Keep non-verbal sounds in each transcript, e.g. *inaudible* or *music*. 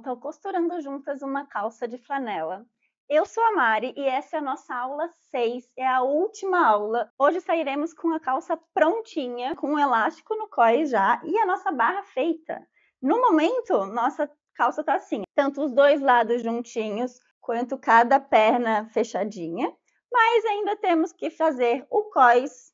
estão costurando juntas uma calça de flanela. Eu sou a Mari e essa é a nossa aula 6, é a última aula. Hoje sairemos com a calça prontinha, com um elástico no cós já e a nossa barra feita. No momento, nossa calça tá assim, tanto os dois lados juntinhos quanto cada perna fechadinha, mas ainda temos que fazer o cós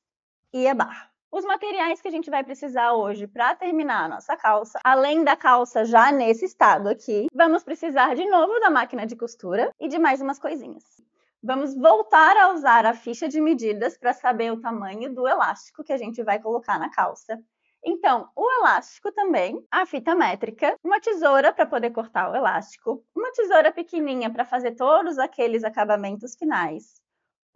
e a barra os materiais que a gente vai precisar hoje para terminar a nossa calça, além da calça já nesse estado aqui, vamos precisar de novo da máquina de costura e de mais umas coisinhas. Vamos voltar a usar a ficha de medidas para saber o tamanho do elástico que a gente vai colocar na calça. Então, o elástico também, a fita métrica, uma tesoura para poder cortar o elástico, uma tesoura pequenininha para fazer todos aqueles acabamentos finais,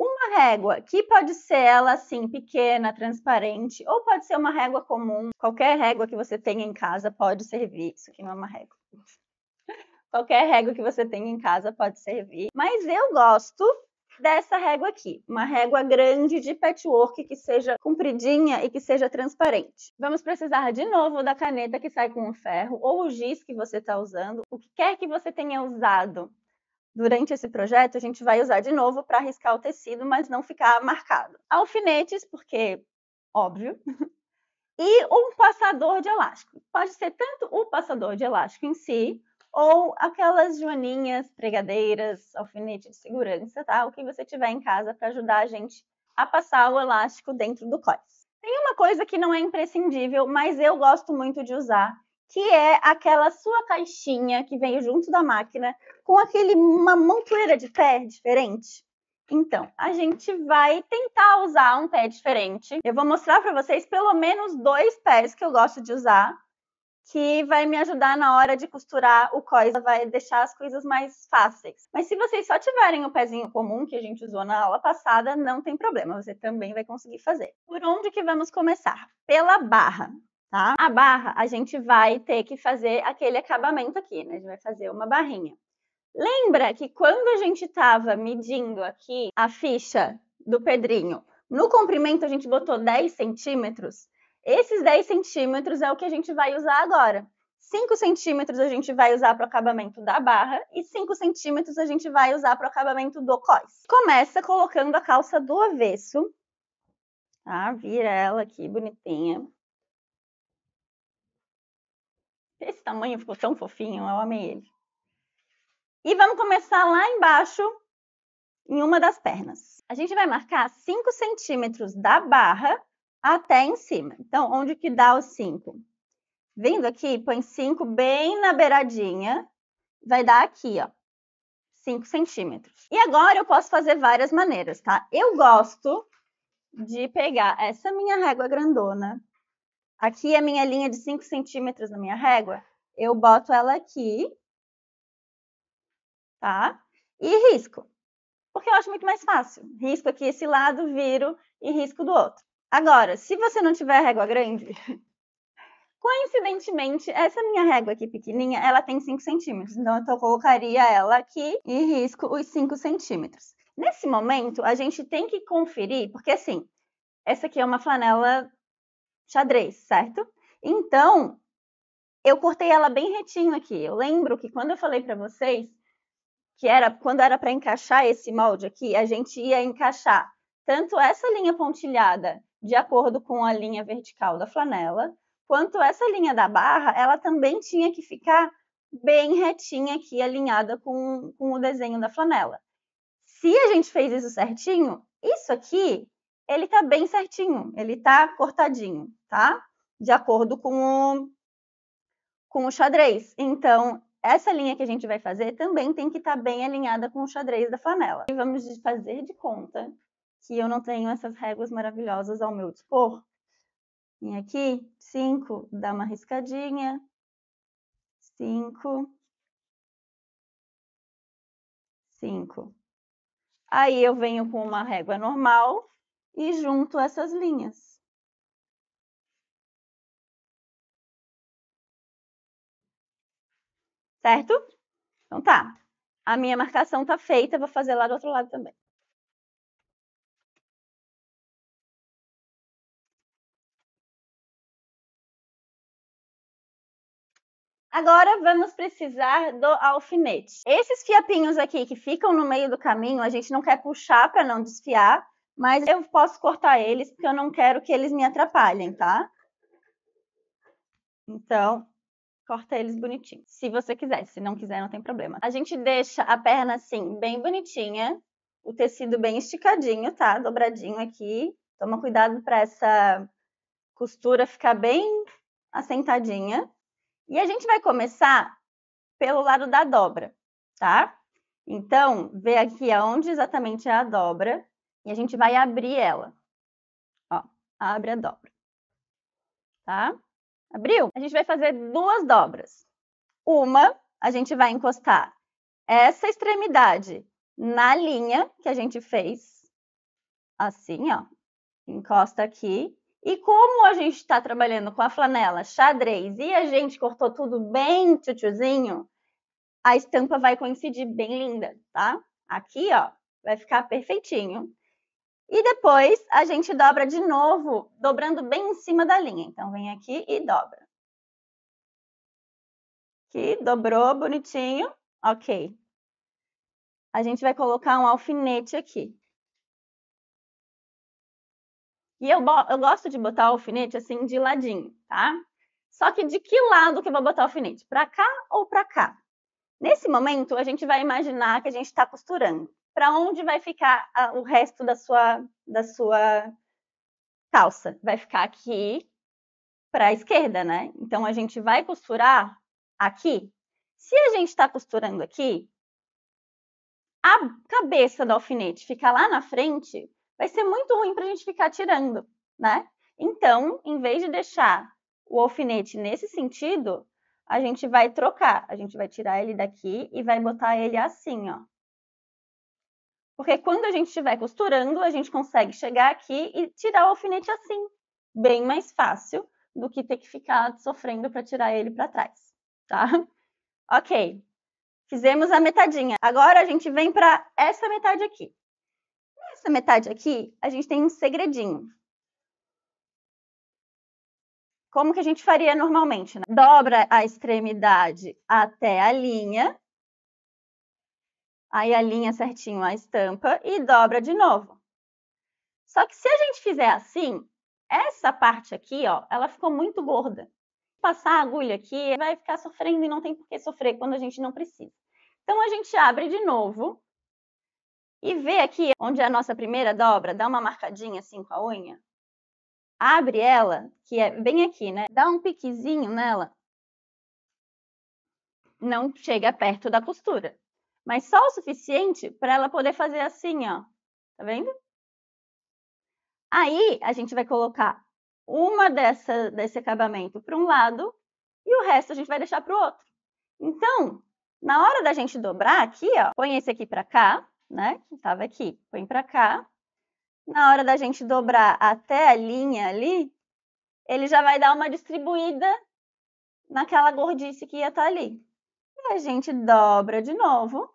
uma régua, que pode ser ela assim, pequena, transparente, ou pode ser uma régua comum. Qualquer régua que você tenha em casa pode servir. Isso aqui não é uma régua. *laughs* Qualquer régua que você tenha em casa pode servir. Mas eu gosto dessa régua aqui, uma régua grande de patchwork que seja compridinha e que seja transparente. Vamos precisar de novo da caneta que sai com o ferro ou o giz que você está usando, o que quer que você tenha usado Durante esse projeto, a gente vai usar de novo para riscar o tecido, mas não ficar marcado. Alfinetes, porque óbvio, *laughs* e um passador de elástico. Pode ser tanto o passador de elástico em si, ou aquelas joaninhas, pregadeiras, alfinete de segurança, tá? O que você tiver em casa para ajudar a gente a passar o elástico dentro do cós. Tem uma coisa que não é imprescindível, mas eu gosto muito de usar, que é aquela sua caixinha que vem junto da máquina com aquele uma montoeira de pé diferente. Então, a gente vai tentar usar um pé diferente. Eu vou mostrar para vocês pelo menos dois pés que eu gosto de usar, que vai me ajudar na hora de costurar o coisa, vai deixar as coisas mais fáceis. Mas se vocês só tiverem o pezinho comum que a gente usou na aula passada, não tem problema, você também vai conseguir fazer. Por onde que vamos começar? Pela barra tá? A barra, a gente vai ter que fazer aquele acabamento aqui, né? A gente vai fazer uma barrinha. Lembra que quando a gente estava medindo aqui a ficha do Pedrinho, no comprimento a gente botou 10 centímetros? Esses 10 centímetros é o que a gente vai usar agora. 5 centímetros a gente vai usar para o acabamento da barra e 5 centímetros a gente vai usar para o acabamento do cós. Começa colocando a calça do avesso, tá? Vira ela aqui, bonitinha. Esse tamanho ficou tão fofinho, eu amei ele. E vamos começar lá embaixo, em uma das pernas. A gente vai marcar 5 centímetros da barra até em cima. Então, onde que dá os 5? Vindo aqui, põe 5 bem na beiradinha, vai dar aqui, ó, 5 centímetros. E agora eu posso fazer várias maneiras, tá? Eu gosto de pegar essa minha régua grandona Aqui é a minha linha de 5 centímetros na minha régua, eu boto ela aqui, tá? E risco, porque eu acho muito mais fácil. Risco aqui esse lado, viro e risco do outro. Agora, se você não tiver régua grande, *laughs* coincidentemente, essa minha régua aqui pequenininha, ela tem 5 centímetros. Então, eu colocaria ela aqui e risco os 5 centímetros. Nesse momento, a gente tem que conferir, porque assim, essa aqui é uma flanela xadrez, certo? Então, eu cortei ela bem retinho aqui. Eu lembro que quando eu falei para vocês que era quando era para encaixar esse molde aqui, a gente ia encaixar tanto essa linha pontilhada de acordo com a linha vertical da flanela, quanto essa linha da barra, ela também tinha que ficar bem retinha aqui, alinhada com, com o desenho da flanela. Se a gente fez isso certinho, isso aqui ele tá bem certinho, ele tá cortadinho, tá? De acordo com o, com o xadrez. Então, essa linha que a gente vai fazer também tem que estar tá bem alinhada com o xadrez da flanela. E vamos fazer de conta que eu não tenho essas réguas maravilhosas ao meu dispor. Vim aqui, 5, dá uma riscadinha. 5. 5. Aí eu venho com uma régua normal, e junto essas linhas. Certo? Então tá. A minha marcação tá feita, vou fazer lá do outro lado também. Agora vamos precisar do alfinete. Esses fiapinhos aqui que ficam no meio do caminho, a gente não quer puxar para não desfiar, mas eu posso cortar eles porque eu não quero que eles me atrapalhem, tá? Então, corta eles bonitinho. Se você quiser, se não quiser, não tem problema. A gente deixa a perna assim, bem bonitinha, o tecido bem esticadinho, tá? Dobradinho aqui. Toma cuidado para essa costura ficar bem assentadinha. E a gente vai começar pelo lado da dobra, tá? Então, vê aqui aonde exatamente é a dobra. E a gente vai abrir ela. Ó, abre a dobra. Tá? Abriu? A gente vai fazer duas dobras. Uma, a gente vai encostar essa extremidade na linha que a gente fez, assim, ó. Encosta aqui. E como a gente está trabalhando com a flanela xadrez e a gente cortou tudo bem tchutchuzinho, a estampa vai coincidir bem linda, tá? Aqui, ó, vai ficar perfeitinho. E depois a gente dobra de novo, dobrando bem em cima da linha. Então vem aqui e dobra. Aqui, dobrou bonitinho. Ok. A gente vai colocar um alfinete aqui. E eu, eu gosto de botar o alfinete assim de ladinho, tá? Só que de que lado que eu vou botar o alfinete? Para cá ou para cá? Nesse momento, a gente vai imaginar que a gente está costurando para onde vai ficar a, o resto da sua, da sua calça? Vai ficar aqui para a esquerda, né? Então a gente vai costurar aqui. Se a gente está costurando aqui, a cabeça do alfinete ficar lá na frente, vai ser muito ruim para a gente ficar tirando, né? Então, em vez de deixar o alfinete nesse sentido, a gente vai trocar. A gente vai tirar ele daqui e vai botar ele assim, ó. Porque quando a gente estiver costurando, a gente consegue chegar aqui e tirar o alfinete assim, bem mais fácil do que ter que ficar sofrendo para tirar ele para trás, tá? *laughs* Ok, fizemos a metadinha. Agora a gente vem para essa metade aqui. Nessa metade aqui, a gente tem um segredinho. Como que a gente faria normalmente? Né? Dobra a extremidade até a linha Aí alinha certinho a estampa e dobra de novo. Só que se a gente fizer assim, essa parte aqui, ó, ela ficou muito gorda. Passar a agulha aqui vai ficar sofrendo e não tem por que sofrer quando a gente não precisa. Então a gente abre de novo e vê aqui onde é a nossa primeira dobra, dá uma marcadinha assim com a unha. Abre ela, que é bem aqui, né? Dá um piquezinho nela. Não chega perto da costura mas só o suficiente para ela poder fazer assim, ó. Tá vendo? Aí a gente vai colocar uma dessa desse acabamento para um lado e o resto a gente vai deixar para o outro. Então, na hora da gente dobrar aqui, ó, põe esse aqui para cá, né? Que estava aqui, põe para cá. Na hora da gente dobrar até a linha ali, ele já vai dar uma distribuída naquela gordice que ia estar tá ali. E a gente dobra de novo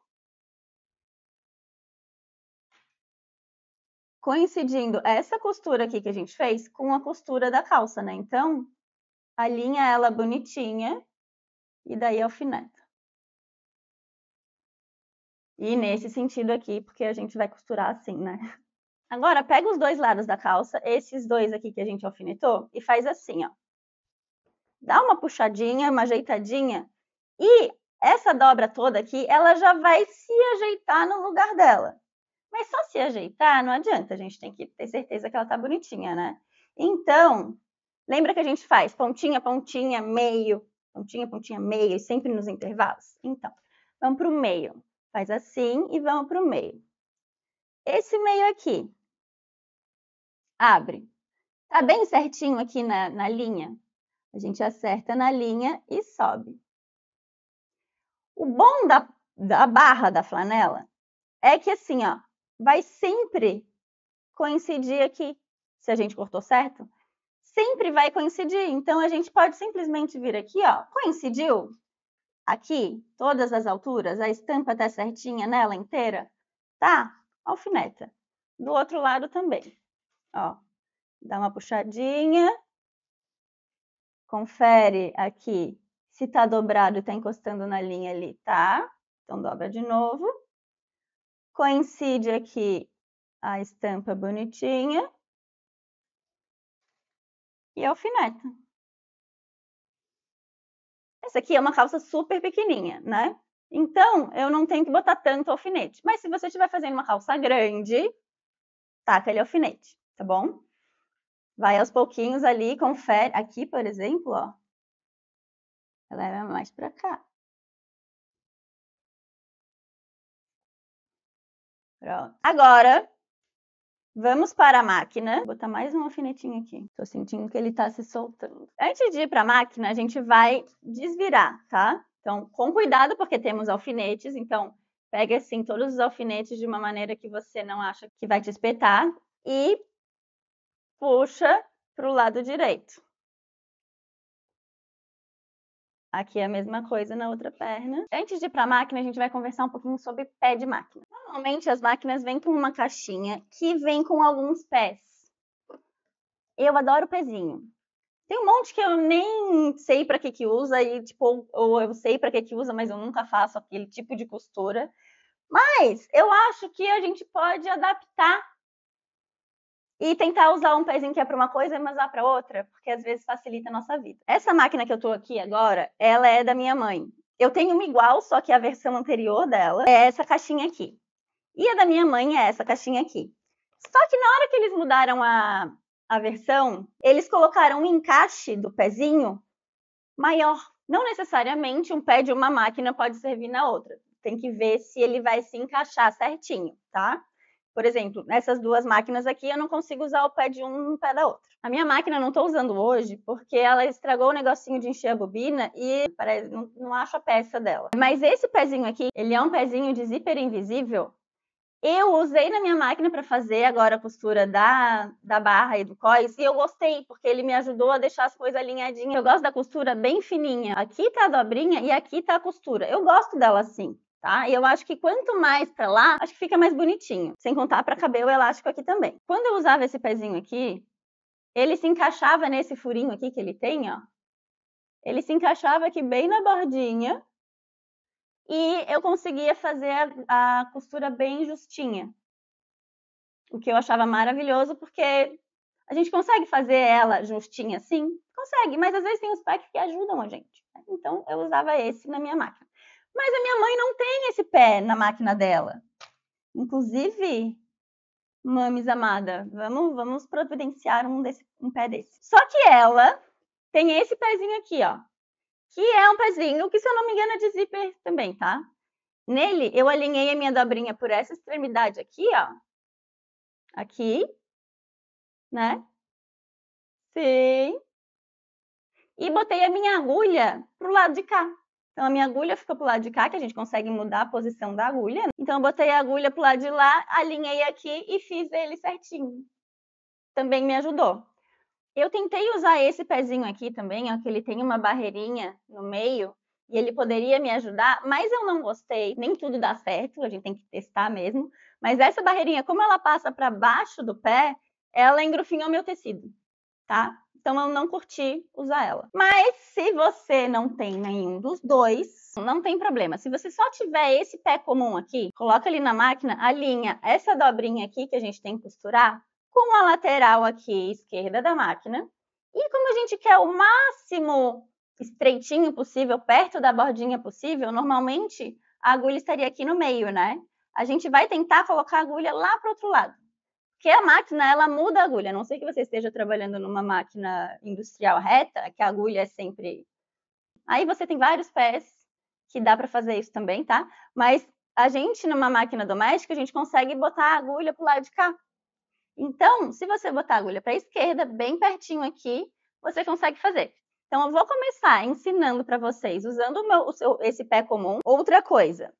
coincidindo essa costura aqui que a gente fez com a costura da calça, né? Então, alinha ela bonitinha e daí alfineta. E nesse sentido aqui, porque a gente vai costurar assim, né? Agora, pega os dois lados da calça, esses dois aqui que a gente alfinetou, e faz assim, ó. Dá uma puxadinha, uma ajeitadinha, e essa dobra toda aqui, ela já vai se ajeitar no lugar dela. Mas só se ajeitar não adianta, a gente tem que ter certeza que ela tá bonitinha, né? Então, lembra que a gente faz pontinha, pontinha, meio, pontinha, pontinha, meio, sempre nos intervalos? Então, vamos para o meio. Faz assim e vamos para o meio. Esse meio aqui, abre. Tá bem certinho aqui na, na linha? A gente acerta na linha e sobe. O bom da, da barra da flanela é que assim, ó, vai sempre coincidir aqui, se a gente cortou certo, sempre vai coincidir. Então a gente pode simplesmente vir aqui, ó, coincidiu aqui, todas as alturas, a estampa tá certinha nela inteira, tá? Alfineta. Do outro lado também. Ó, dá uma puxadinha. Confere aqui se tá dobrado e tá encostando na linha ali, tá? Então dobra de novo. Coincide aqui a estampa bonitinha e alfineta. Essa aqui é uma calça super pequenininha, né? Então, eu não tenho que botar tanto alfinete. Mas se você estiver fazendo uma calça grande, taca ali alfinete, tá bom? Vai aos pouquinhos ali, confere. Aqui, por exemplo, ó. Ela era é mais pra cá. Pronto. Agora, Vamos para a máquina. Vou botar mais um alfinetinho aqui. Tô sentindo que ele tá se soltando. Antes de ir para a máquina, a gente vai desvirar, tá? Então, com cuidado, porque temos alfinetes. Então, pega assim todos os alfinetes de uma maneira que você não acha que vai te espetar e puxa para o lado direito. Aqui é a mesma coisa na outra perna. Antes de ir para a máquina, a gente vai conversar um pouquinho sobre pé de máquina. Normalmente as máquinas vêm com uma caixinha que vem com alguns pés. Eu adoro o pezinho. Tem um monte que eu nem sei para que que usa e tipo ou eu sei para que que usa, mas eu nunca faço aquele tipo de costura. Mas eu acho que a gente pode adaptar e tentar usar um pezinho que é para uma coisa mas lá para outra, porque às vezes facilita a nossa vida. Essa máquina que eu estou aqui agora, ela é da minha mãe. Eu tenho uma igual, só que a versão anterior dela é essa caixinha aqui. E a da minha mãe é essa caixinha aqui. Só que na hora que eles mudaram a, a versão, eles colocaram um encaixe do pezinho maior. Não necessariamente um pé de uma máquina pode servir na outra. Tem que ver se ele vai se encaixar certinho, tá? Por exemplo, nessas duas máquinas aqui, eu não consigo usar o pé de um no pé da outra. A minha máquina eu não estou usando hoje porque ela estragou o negocinho de encher a bobina e parece, não, não acho a peça dela. Mas esse pezinho aqui, ele é um pezinho de zíper invisível eu usei na minha máquina para fazer agora a costura da, da barra e do cós e eu gostei, porque ele me ajudou a deixar as coisas alinhadinhas. Eu gosto da costura bem fininha. Aqui tá a dobrinha e aqui tá a costura. Eu gosto dela assim tá? E eu acho que quanto mais para lá, acho que fica mais bonitinho. Sem contar para cabelo elástico aqui também. Quando eu usava esse pezinho aqui, ele se encaixava nesse furinho aqui que ele tem, ó. Ele se encaixava aqui bem na bordinha e eu conseguia fazer a, a costura bem justinha. O que eu achava maravilhoso, porque a gente consegue fazer ela justinha assim? Consegue, mas às vezes tem os packs que ajudam a gente. Né? Então eu usava esse na minha máquina. Mas a minha mãe não tem esse pé na máquina dela. Inclusive, mames amada, vamos, vamos providenciar um, desse, um pé desse. Só que ela tem esse pezinho aqui, ó. Que é um pezinho que, se eu não me engano, é de zíper também, tá? Nele, eu alinhei a minha dobrinha por essa extremidade aqui, ó. Aqui. Né? Sim. E botei a minha agulha pro lado de cá. Então, a minha agulha fica para o lado de cá, que a gente consegue mudar a posição da agulha. Então, eu botei a agulha para o lado de lá, alinhei aqui e fiz ele certinho. Também me ajudou. Eu tentei usar esse pezinho aqui também, ó, que ele tem uma barreirinha no meio, e ele poderia me ajudar, mas eu não gostei. Nem tudo dá certo, a gente tem que testar mesmo. Mas essa barreirinha, como ela passa para baixo do pé, ela engrufinhou meu tecido, tá? Então eu não curti usar ela. Mas se você não tem nenhum dos dois, não tem problema. Se você só tiver esse pé comum aqui, coloca ali na máquina, alinha essa dobrinha aqui que a gente tem que costurar com a lateral aqui esquerda da máquina. E como a gente quer o máximo estreitinho possível, perto da bordinha possível, normalmente a agulha estaria aqui no meio, né? A gente vai tentar colocar a agulha lá para o outro lado. Porque a máquina, ela muda a agulha, a não sei que você esteja trabalhando numa máquina industrial reta, que a agulha é sempre. Aí você tem vários pés que dá para fazer isso também, tá? Mas a gente, numa máquina doméstica, a gente consegue botar a agulha para o lado de cá. Então, se você botar a agulha para a esquerda, bem pertinho aqui, você consegue fazer. Então, eu vou começar ensinando para vocês, usando o meu, o seu, esse pé comum. Outra coisa,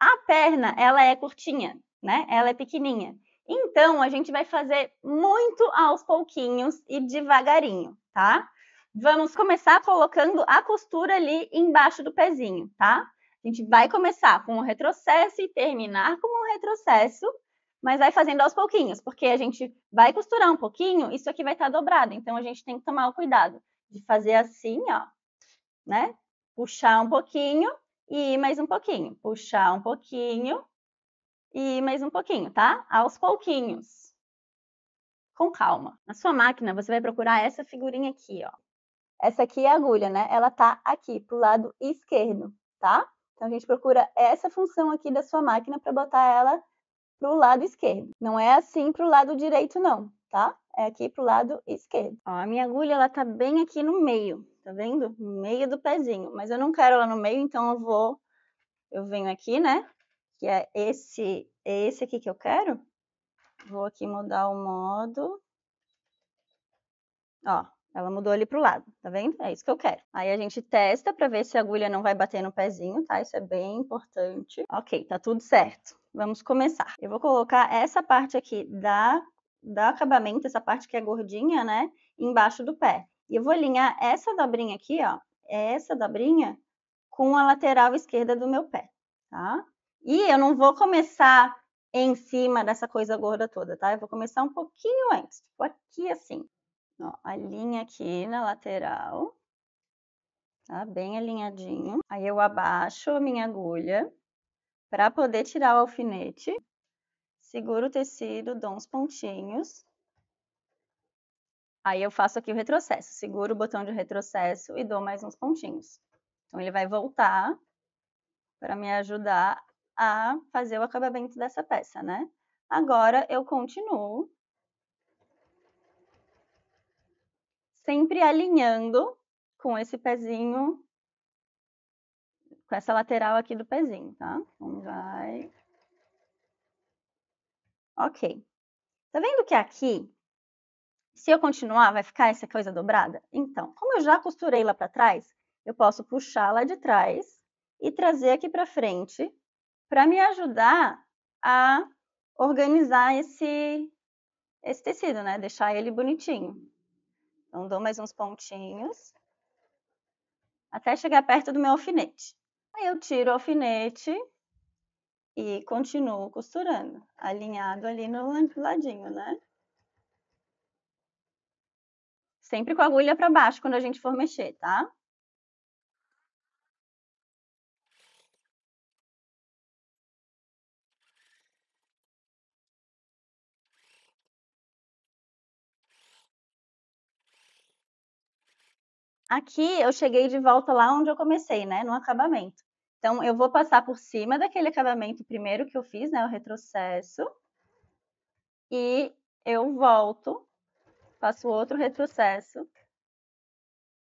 a perna, ela é curtinha, né? Ela é pequenininha. Então, a gente vai fazer muito aos pouquinhos e devagarinho, tá? Vamos começar colocando a costura ali embaixo do pezinho, tá? A gente vai começar com o retrocesso e terminar com o retrocesso, mas vai fazendo aos pouquinhos, porque a gente vai costurar um pouquinho, isso aqui vai estar tá dobrado, então a gente tem que tomar o cuidado de fazer assim, ó, né? Puxar um pouquinho e ir mais um pouquinho, puxar um pouquinho e mais um pouquinho, tá? Aos pouquinhos. Com calma. Na sua máquina, você vai procurar essa figurinha aqui, ó. Essa aqui é a agulha, né? Ela tá aqui, pro lado esquerdo, tá? Então, a gente procura essa função aqui da sua máquina para botar ela pro lado esquerdo. Não é assim pro lado direito, não, tá? É aqui pro lado esquerdo. Ó, a minha agulha, ela tá bem aqui no meio, tá vendo? No meio do pezinho. Mas eu não quero ela no meio, então eu vou... Eu venho aqui, né? que é esse, é esse aqui que eu quero. Vou aqui mudar o modo. Ó, ela mudou ali pro lado, tá vendo? É isso que eu quero. Aí a gente testa para ver se a agulha não vai bater no pezinho, tá? Isso é bem importante. Ok, tá tudo certo. Vamos começar. Eu vou colocar essa parte aqui da, da acabamento, essa parte que é gordinha, né? Embaixo do pé. E eu vou alinhar essa dobrinha aqui, ó. Essa dobrinha com a lateral esquerda do meu pé, tá? E eu não vou começar em cima dessa coisa gorda toda, tá? Eu vou começar um pouquinho antes, tipo aqui assim. Ó, a linha aqui na lateral, tá? Bem alinhadinho. Aí eu abaixo a minha agulha para poder tirar o alfinete. Seguro o tecido, dou uns pontinhos. Aí eu faço aqui o retrocesso, seguro o botão de retrocesso e dou mais uns pontinhos. Então ele vai voltar para me ajudar a fazer o acabamento dessa peça, né? Agora eu continuo sempre alinhando com esse pezinho, com essa lateral aqui do pezinho, tá? Então, Vamos lá. Ok. Tá vendo que aqui, se eu continuar, vai ficar essa coisa dobrada? Então, como eu já costurei lá para trás, eu posso puxar lá de trás e trazer aqui para frente para me ajudar a organizar esse, esse tecido, né? Deixar ele bonitinho. Então, dou mais uns pontinhos até chegar perto do meu alfinete. Aí eu tiro o alfinete e continuo costurando, alinhado ali no ladinho, né? Sempre com a agulha para baixo quando a gente for mexer, tá? Aqui eu cheguei de volta lá onde eu comecei, né, no acabamento. Então eu vou passar por cima daquele acabamento primeiro que eu fiz, né, o retrocesso. E eu volto, faço outro retrocesso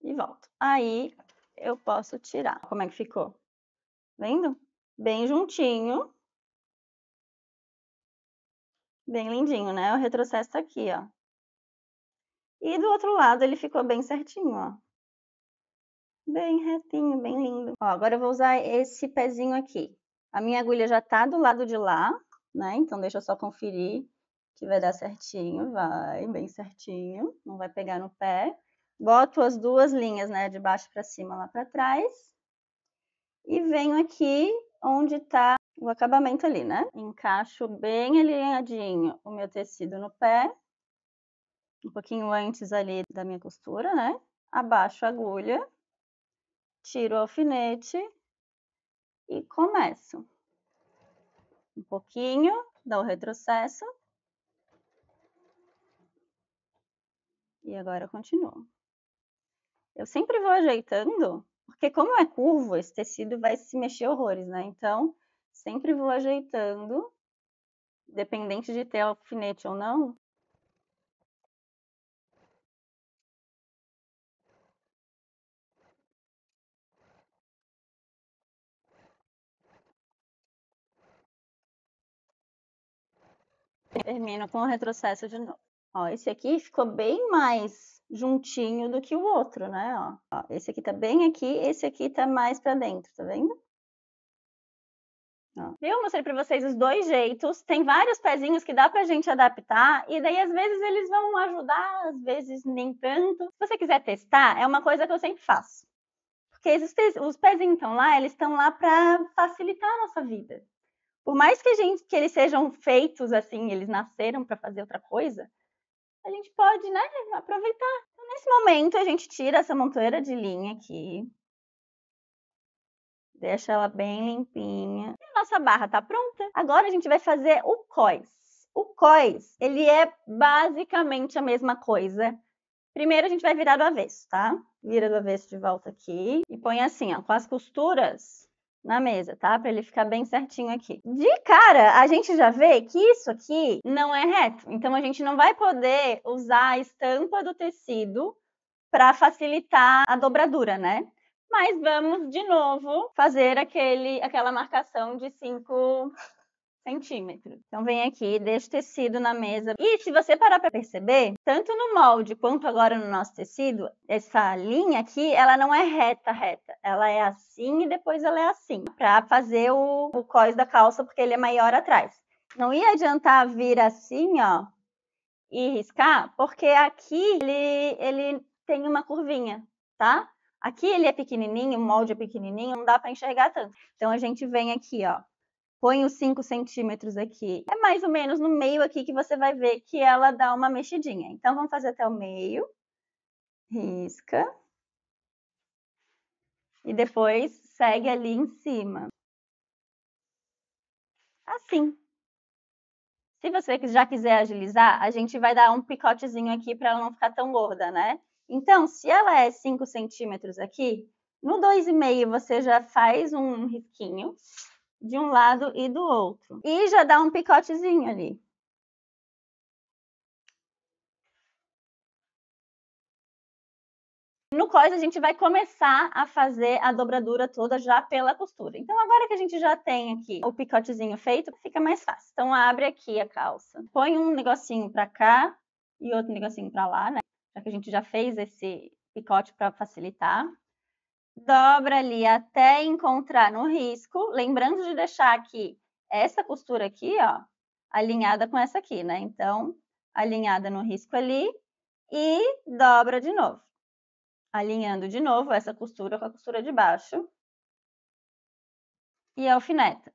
e volto. Aí eu posso tirar. Como é que ficou? Vendo? Bem juntinho. Bem lindinho, né? O retrocesso tá aqui, ó. E do outro lado ele ficou bem certinho, ó bem retinho, bem lindo. Ó, agora eu vou usar esse pezinho aqui. A minha agulha já tá do lado de lá, né? Então deixa eu só conferir que vai dar certinho, vai bem certinho, não vai pegar no pé. Boto as duas linhas, né, de baixo para cima, lá para trás. E venho aqui onde tá o acabamento ali, né? Encaixo bem alinhadinho o meu tecido no pé, um pouquinho antes ali da minha costura, né? Abaixo a agulha tiro o alfinete e começo. Um pouquinho, dou o retrocesso. E agora continuo. Eu sempre vou ajeitando, porque como é curvo, esse tecido vai se mexer horrores, né? Então, sempre vou ajeitando, dependente de ter alfinete ou não, Termino com o retrocesso de novo. Ó, esse aqui ficou bem mais juntinho do que o outro, né? Ó, ó esse aqui tá bem aqui, esse aqui tá mais para dentro, tá vendo? Eu mostrei para vocês os dois jeitos. Tem vários pezinhos que dá para a gente adaptar e daí às vezes eles vão ajudar, às vezes nem tanto. Se você quiser testar, é uma coisa que eu sempre faço. Porque os pezinhos estão lá, eles estão lá para facilitar a nossa vida por mais que a gente que eles sejam feitos assim, eles nasceram para fazer outra coisa, a gente pode, né, aproveitar. Então, nesse momento a gente tira essa monteira de linha aqui. Deixa ela bem limpinha. E a nossa barra tá pronta. Agora a gente vai fazer o cós. O cós, ele é basicamente a mesma coisa. Primeiro a gente vai virar do avesso, tá? Vira do avesso de volta aqui e põe assim, ó, com as costuras na mesa, tá? Para ele ficar bem certinho aqui. De cara, a gente já vê que isso aqui não é reto. Então a gente não vai poder usar a estampa do tecido para facilitar a dobradura, né? Mas vamos de novo fazer aquele aquela marcação de cinco centímetro. Então vem aqui, deixa o tecido na mesa. E se você parar para perceber, tanto no molde quanto agora no nosso tecido, essa linha aqui, ela não é reta, reta. Ela é assim e depois ela é assim, para fazer o, o cós da calça, porque ele é maior atrás. Não ia adiantar vir assim, ó, e riscar, porque aqui ele, ele tem uma curvinha, tá? Aqui ele é pequenininho, o molde é pequenininho, não dá para enxergar tanto. Então a gente vem aqui, ó, põe os 5 centímetros aqui. É mais ou menos no meio aqui que você vai ver que ela dá uma mexidinha. Então, vamos fazer até o meio. Risca. E depois segue ali em cima. Assim. Se você já quiser agilizar, a gente vai dar um picotezinho aqui para ela não ficar tão gorda, né? Então, se ela é 5 centímetros aqui, no 2,5 você já faz um risquinho de um lado e do outro. E já dá um picotezinho ali. No cós, a gente vai começar a fazer a dobradura toda já pela costura. Então, agora que a gente já tem aqui o picotezinho feito, fica mais fácil. Então, abre aqui a calça. Põe um negocinho para cá e outro negocinho para lá, né? Já que a gente já fez esse picote para facilitar dobra ali até encontrar no risco, lembrando de deixar aqui essa costura aqui, ó, alinhada com essa aqui, né? Então, alinhada no risco ali e dobra de novo. Alinhando de novo essa costura com a costura de baixo. E alfineta.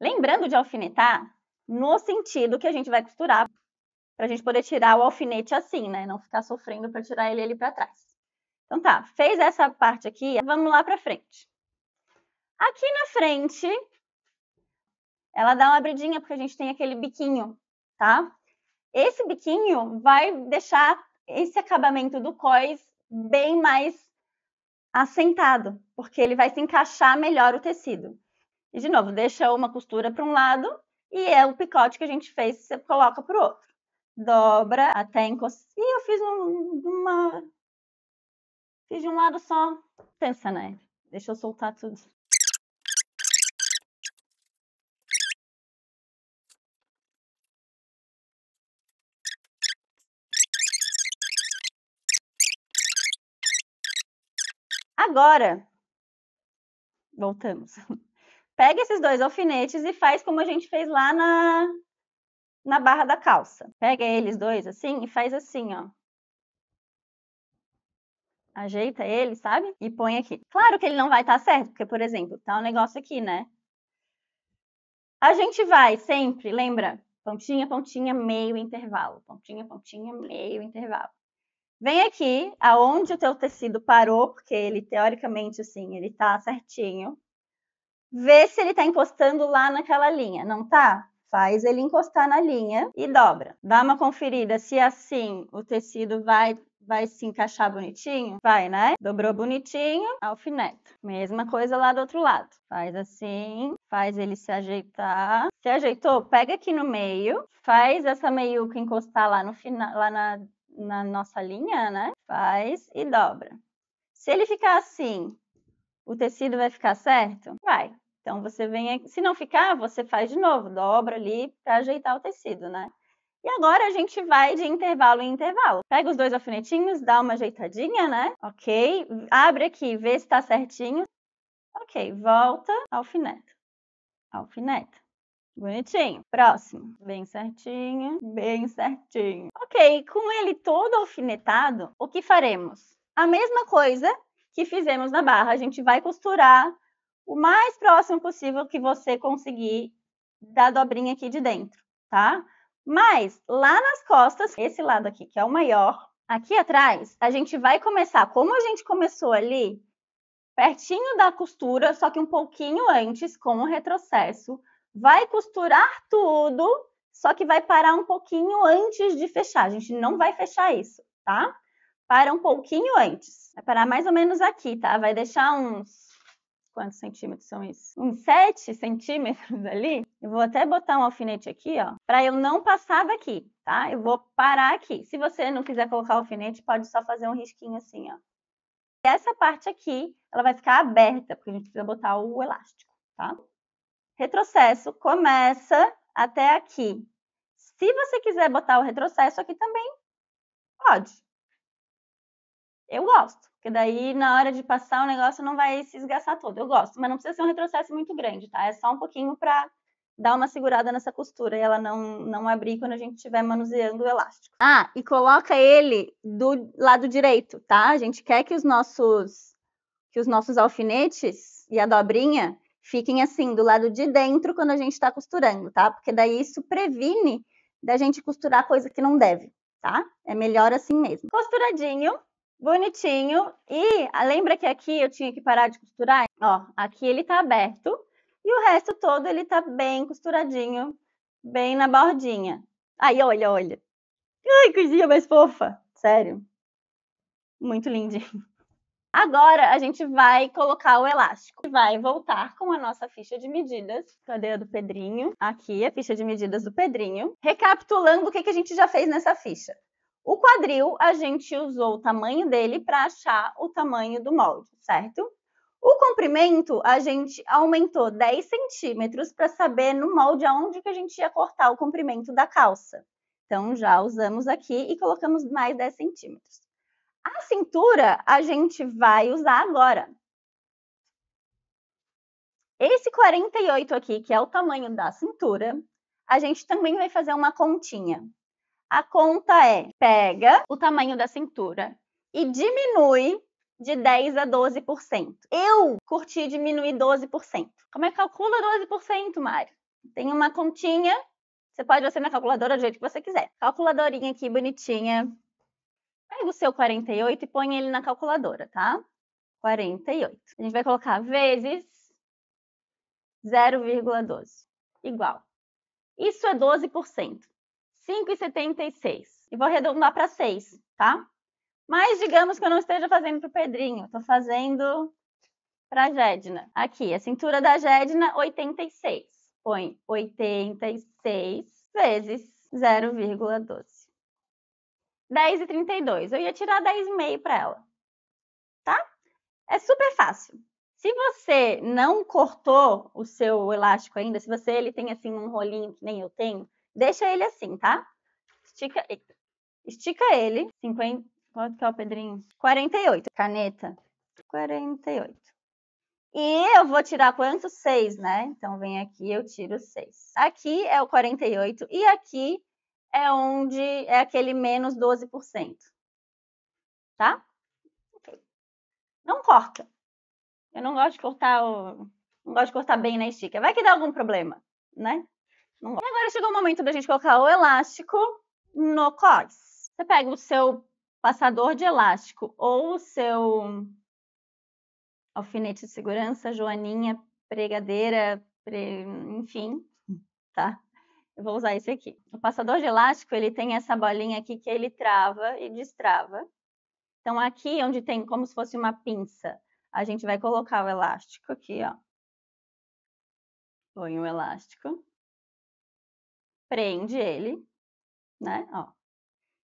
Lembrando de alfinetar no sentido que a gente vai costurar para a gente poder tirar o alfinete assim, né? Não ficar sofrendo para tirar ele ali para trás. Então tá, fez essa parte aqui, vamos lá para frente. Aqui na frente, ela dá uma abridinha porque a gente tem aquele biquinho, tá? Esse biquinho vai deixar esse acabamento do cós bem mais assentado, porque ele vai se encaixar melhor o tecido. E de novo, deixa uma costura para um lado e é o picote que a gente fez, você coloca para o outro dobra até encostar. E eu fiz um, uma. Fiz de um lado só. Pensa, né? Deixa eu soltar tudo. Agora, voltamos. *laughs* Pega esses dois alfinetes e faz como a gente fez lá na, na barra da calça. Pega eles dois assim e faz assim, ó. Ajeita ele, sabe? E põe aqui. Claro que ele não vai estar tá certo, porque, por exemplo, tá um negócio aqui, né? A gente vai sempre, lembra? Pontinha, pontinha, meio intervalo. Pontinha, pontinha, meio intervalo. Vem aqui aonde o teu tecido parou, porque ele teoricamente assim, ele tá certinho. Vê se ele tá encostando lá naquela linha, não tá? Faz ele encostar na linha e dobra. Dá uma conferida se assim o tecido vai vai se encaixar bonitinho? Vai, né? Dobrou bonitinho, alfineto. Mesma coisa lá do outro lado. Faz assim, faz ele se ajeitar. Se ajeitou, pega aqui no meio, faz essa meiuca encostar lá no final, lá na, na nossa linha, né? Faz e dobra. Se ele ficar assim, o tecido vai ficar certo? Vai. Então você vem, aqui, se não ficar, você faz de novo, dobra ali para ajeitar o tecido, né? E agora a gente vai de intervalo em intervalo. Pega os dois alfinetinhos, dá uma ajeitadinha, né? Ok. Abre aqui, vê se tá certinho. Ok, volta, alfineta. Alfineta. Bonitinho. Próximo. Bem certinho, bem certinho. Ok, com ele todo alfinetado, o que faremos? A mesma coisa que fizemos na barra, a gente vai costurar o mais próximo possível que você conseguir da dobrinha aqui de dentro, tá? Mas lá nas costas, esse lado aqui que é o maior, aqui atrás, a gente vai começar como a gente começou ali, pertinho da costura, só que um pouquinho antes, com o retrocesso. Vai costurar tudo, só que vai parar um pouquinho antes de fechar. A gente não vai fechar isso, tá? Para um pouquinho antes. Vai parar mais ou menos aqui, tá? Vai deixar uns quantos centímetros são isso? Uns 7 centímetros *laughs* ali. Eu vou até botar um alfinete aqui, ó, para eu não passar daqui, tá? Eu vou parar aqui. Se você não quiser colocar o alfinete, pode só fazer um risquinho assim, ó. E essa parte aqui, ela vai ficar aberta, porque a gente precisa botar o elástico, tá? Retrocesso começa até aqui. Se você quiser botar o retrocesso aqui também, pode. Eu gosto. Porque daí, na hora de passar, o negócio não vai se esgaçar todo. Eu gosto, mas não precisa ser um retrocesso muito grande, tá? É só um pouquinho para dar uma segurada nessa costura e ela não, não abrir quando a gente estiver manuseando o elástico. Ah, e coloca ele do lado direito, tá? A gente quer que os nossos que os nossos alfinetes e a dobrinha fiquem assim do lado de dentro quando a gente está costurando, tá? Porque daí isso previne da gente costurar coisa que não deve, tá? É melhor assim mesmo. Costuradinho, Bonitinho. E ah, lembra que aqui eu tinha que parar de costurar? Ó, aqui ele tá aberto e o resto todo ele tá bem costuradinho, bem na bordinha. Aí, olha, olha. Ai, coisinha mais fofa. Sério. Muito lindinho. Agora a gente vai colocar o elástico. Vai voltar com a nossa ficha de medidas. Cadê a do Pedrinho? Aqui, a ficha de medidas do Pedrinho. Recapitulando o que, que a gente já fez nessa ficha. O quadril, a gente usou o tamanho dele para achar o tamanho do molde, certo? O comprimento, a gente aumentou 10 centímetros para saber no molde aonde que a gente ia cortar o comprimento da calça. Então, já usamos aqui e colocamos mais 10 centímetros. A cintura, a gente vai usar agora. Esse 48 aqui, que é o tamanho da cintura, a gente também vai fazer uma continha. A conta é: pega o tamanho da cintura e diminui de 10 a 12%. Eu curti diminuir 12%. Como é que calcula 12%, Mário? Tem uma continha, você pode você na calculadora do jeito que você quiser. Calculadorinha aqui bonitinha. Pega o seu 48 e põe ele na calculadora, tá? 48. A gente vai colocar vezes 0,12 igual. Isso é 12%. 5,76. E vou arredondar para 6, tá? Mas digamos que eu não esteja fazendo para o Pedrinho, estou fazendo para a Gédina. Aqui, a cintura da Gédina, 86. Põe 86 vezes 0,12. 10,32. Eu ia tirar 10,5 para ela, tá? É super fácil. Se você não cortou o seu elástico ainda, se você ele tem assim um rolinho que nem eu tenho, Deixa ele assim, tá? Estica ele. Estica ele. 50, quanto que é o Pedrinho? 48. Caneta. 48. E eu vou tirar quanto? 6, né? Então vem aqui, eu tiro 6. Aqui é o 48 e aqui é onde é aquele menos 12%. Tá? Não corta. Eu não gosto de cortar o... não gosto de cortar bem na estica. Vai que dá algum problema, né? E agora chegou o momento da gente colocar o elástico no cós. Você pega o seu passador de elástico ou o seu alfinete de segurança, joaninha, pregadeira, pre... enfim, tá? Eu vou usar esse aqui. O passador de elástico, ele tem essa bolinha aqui que ele trava e destrava. Então, aqui onde tem como se fosse uma pinça, a gente vai colocar o elástico aqui, ó. Põe o elástico prende ele, né? Ó.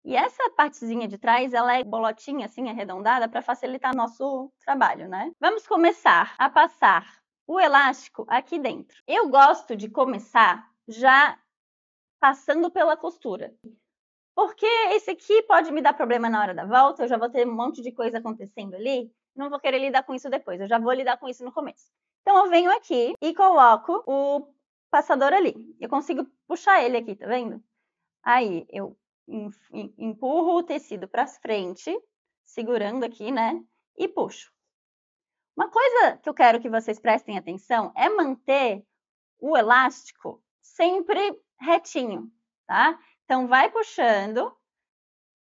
E essa partezinha de trás, ela é bolotinha, assim, arredondada, para facilitar nosso trabalho, né? Vamos começar a passar o elástico aqui dentro. Eu gosto de começar já passando pela costura. Porque esse aqui pode me dar problema na hora da volta, eu já vou ter um monte de coisa acontecendo ali, não vou querer lidar com isso depois, eu já vou lidar com isso no começo. Então eu venho aqui e coloco o passador ali. Eu consigo puxar ele aqui, tá vendo? Aí eu empurro o tecido para frente, segurando aqui, né? E puxo. Uma coisa que eu quero que vocês prestem atenção é manter o elástico sempre retinho, tá? Então vai puxando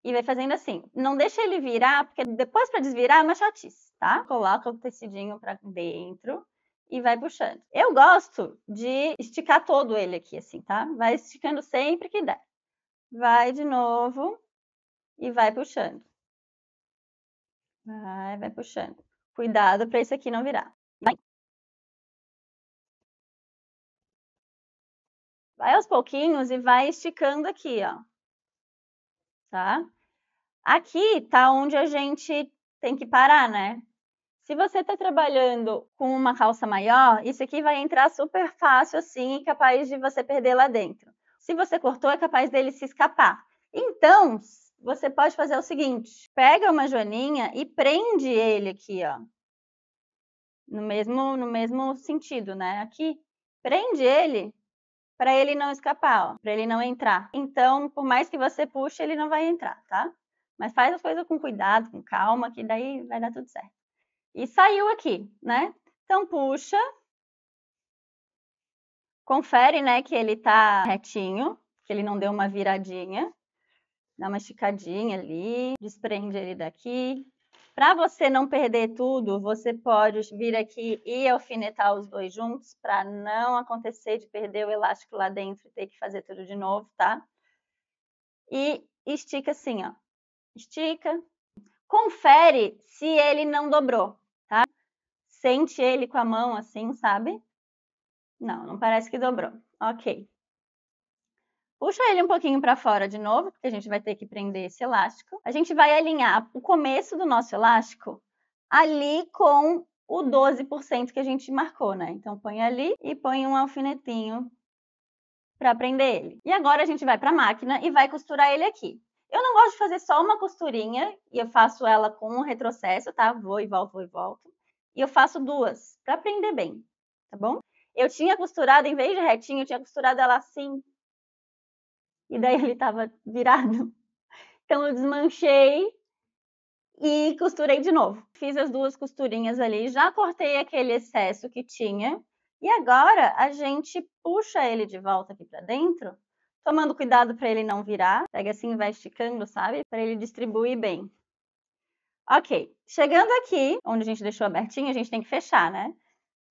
e vai fazendo assim. Não deixa ele virar, porque depois para desvirar é uma chatice, tá? Coloca o tecidinho para dentro e vai puxando. Eu gosto de esticar todo ele aqui, assim, tá? Vai esticando sempre que der. Vai de novo e vai puxando. Vai, vai puxando. Cuidado para isso aqui não virar. Vai. Vai aos pouquinhos e vai esticando aqui, ó. Tá? Aqui tá onde a gente tem que parar, né? Se você está trabalhando com uma calça maior, isso aqui vai entrar super fácil assim, capaz de você perder lá dentro. Se você cortou, é capaz dele se escapar. Então, você pode fazer o seguinte: pega uma joaninha e prende ele aqui, ó. No mesmo, no mesmo sentido, né? Aqui, prende ele para ele não escapar, para ele não entrar. Então, por mais que você puxe, ele não vai entrar, tá? Mas faz as coisas com cuidado, com calma, que daí vai dar tudo certo e saiu aqui, né? Então puxa, confere, né, que ele tá retinho, que ele não deu uma viradinha, dá uma esticadinha ali, desprende ele daqui. Para você não perder tudo, você pode vir aqui e alfinetar os dois juntos para não acontecer de perder o elástico lá dentro e ter que fazer tudo de novo, tá? E estica assim, ó. Estica. Confere se ele não dobrou sente ele com a mão assim, sabe? Não, não parece que dobrou. Ok. Puxa ele um pouquinho para fora de novo, porque a gente vai ter que prender esse elástico. A gente vai alinhar o começo do nosso elástico ali com o 12% que a gente marcou, né? Então põe ali e põe um alfinetinho para prender ele. E agora a gente vai para a máquina e vai costurar ele aqui. Eu não gosto de fazer só uma costurinha e eu faço ela com um retrocesso, tá? Vou e volto, vou e volto e eu faço duas para prender bem, tá bom? Eu tinha costurado, em vez de retinho, eu tinha costurado ela assim. E daí ele estava virado. *laughs* Então eu desmanchei e costurei de novo. Fiz as duas costurinhas ali, já cortei aquele excesso que tinha. E agora a gente puxa ele de volta aqui para dentro, tomando cuidado para ele não virar. Pega assim investigando, vai esticando, sabe? Para ele distribuir bem. Ok, chegando aqui, onde a gente deixou abertinho, a gente tem que fechar, né?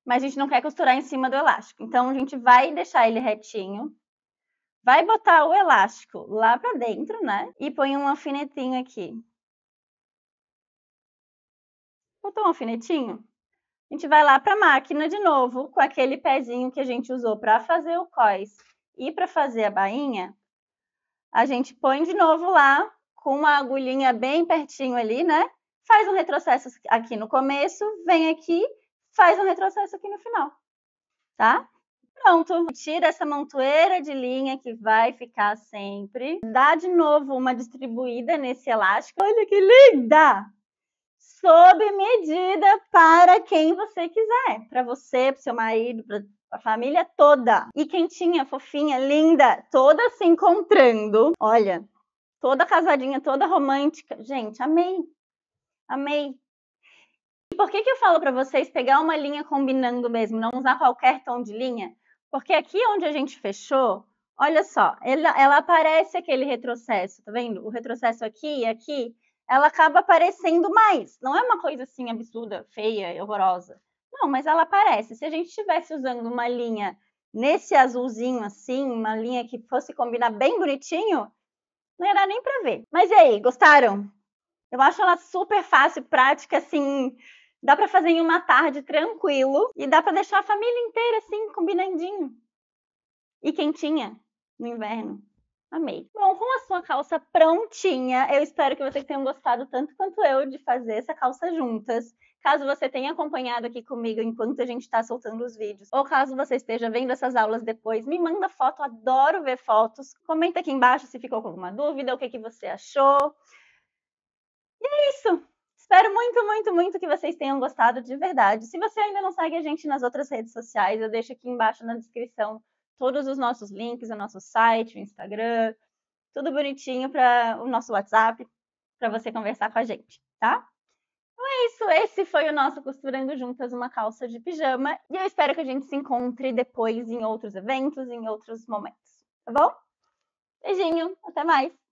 Mas a gente não quer costurar em cima do elástico. Então, a gente vai deixar ele retinho, vai botar o elástico lá para dentro, né? E põe um alfinetinho aqui. Botou um alfinetinho? A gente vai lá para a máquina de novo, com aquele pezinho que a gente usou para fazer o cós e para fazer a bainha. A gente põe de novo lá, com uma agulhinha bem pertinho ali, né? faz um retrocesso aqui no começo, vem aqui, faz um retrocesso aqui no final, tá? Pronto, tira essa montoeira de linha que vai ficar sempre. Dá de novo uma distribuída nesse elástico. Olha que linda! Sob medida para quem você quiser. Para você, para seu marido, para a família toda. E quentinha, fofinha, linda, toda se encontrando. Olha, toda casadinha, toda romântica. Gente, amei. Amei. E por que, que eu falo para vocês pegar uma linha combinando mesmo, não usar qualquer tom de linha? Porque aqui onde a gente fechou, olha só, ela, ela aparece aquele retrocesso, tá vendo? O retrocesso aqui e aqui, ela acaba aparecendo mais. Não é uma coisa assim absurda, feia, horrorosa. Não, mas ela aparece. Se a gente estivesse usando uma linha nesse azulzinho assim, uma linha que fosse combinar bem bonitinho, não ia dar nem para ver. Mas e aí, gostaram? Eu acho ela super fácil, prática, assim. Dá para fazer em uma tarde tranquilo e dá para deixar a família inteira assim, combinandinho. E quentinha no inverno. Amei. Bom, com a sua calça prontinha, eu espero que vocês tenham gostado tanto quanto eu de fazer essa calça juntas. Caso você tenha acompanhado aqui comigo enquanto a gente está soltando os vídeos, ou caso você esteja vendo essas aulas depois, me manda foto, adoro ver fotos. Comenta aqui embaixo se ficou com alguma dúvida, o que, que você achou. E é isso. Espero muito, muito, muito que vocês tenham gostado de verdade. Se você ainda não segue a gente nas outras redes sociais, eu deixo aqui embaixo na descrição todos os nossos links, o nosso site, o Instagram, tudo bonitinho para o nosso WhatsApp, para você conversar com a gente, tá? Então é isso, esse foi o nosso Costurando Juntas uma calça de pijama e eu espero que a gente se encontre depois em outros eventos, em outros momentos, tá bom? Beijinho, até mais!